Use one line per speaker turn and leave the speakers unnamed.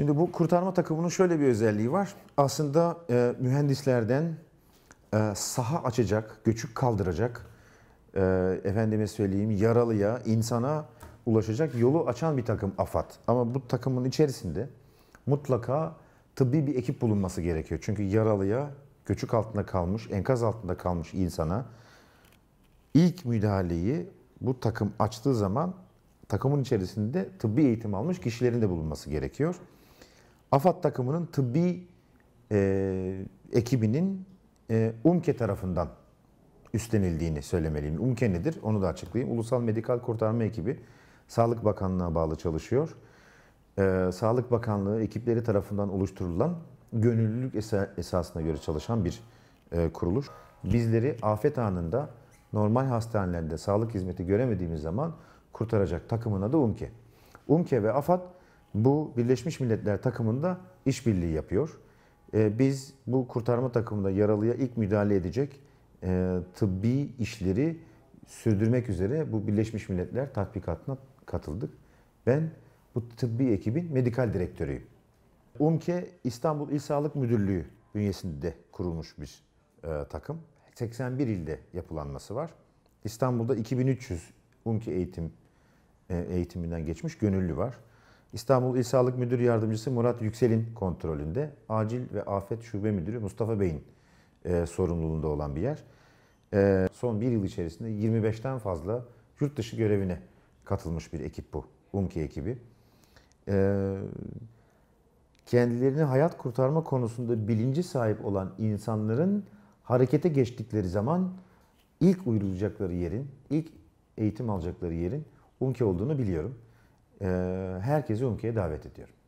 Şimdi bu kurtarma takımının şöyle bir özelliği var. Aslında e, mühendislerden e, saha açacak, göçük kaldıracak, e, efendime söyleyeyim yaralıya, insana ulaşacak yolu açan bir takım AFAD. Ama bu takımın içerisinde mutlaka tıbbi bir ekip bulunması gerekiyor. Çünkü yaralıya, göçük altında kalmış, enkaz altında kalmış insana ilk müdahaleyi bu takım açtığı zaman takımın içerisinde tıbbi eğitim almış kişilerin de bulunması gerekiyor. AFAD takımının tıbbi e, ekibinin e, UMKE tarafından üstlenildiğini söylemeliyim. UMKE nedir? Onu da açıklayayım. Ulusal Medikal Kurtarma Ekibi Sağlık Bakanlığı'na bağlı çalışıyor. E, Sağlık Bakanlığı ekipleri tarafından oluşturulan gönüllülük esa esasına göre çalışan bir e, kuruluş. Bizleri afet anında normal hastanelerde sağlık hizmeti göremediğimiz zaman kurtaracak takımına da UMKE. UMKE ve AFAD bu Birleşmiş Milletler takımında işbirliği yapıyor. E, biz bu kurtarma takımında yaralıya ilk müdahale edecek e, tıbbi işleri sürdürmek üzere bu Birleşmiş Milletler tatbikatına katıldık. Ben bu tıbbi ekibin medikal direktörüyüm. UMKE İstanbul İl Sağlık Müdürlüğü bünyesinde kurulmuş bir e, takım. 81 ilde yapılanması var. İstanbul'da 2300 UMKE eğitim e, eğitiminden geçmiş gönüllü var. İstanbul İl Sağlık Müdür Yardımcısı Murat Yüksel'in kontrolünde Acil ve Afet Şube Müdürü Mustafa Bey'in e, sorumluluğunda olan bir yer. E, son bir yıl içerisinde 25'ten fazla yurt dışı görevine katılmış bir ekip bu. UMKE ekibi. E, kendilerini hayat kurtarma konusunda bilinci sahip olan insanların harekete geçtikleri zaman ilk uyurulacakları yerin, ilk eğitim alacakları yerin UMKE olduğunu biliyorum herkesi Umke'ye davet ediyorum.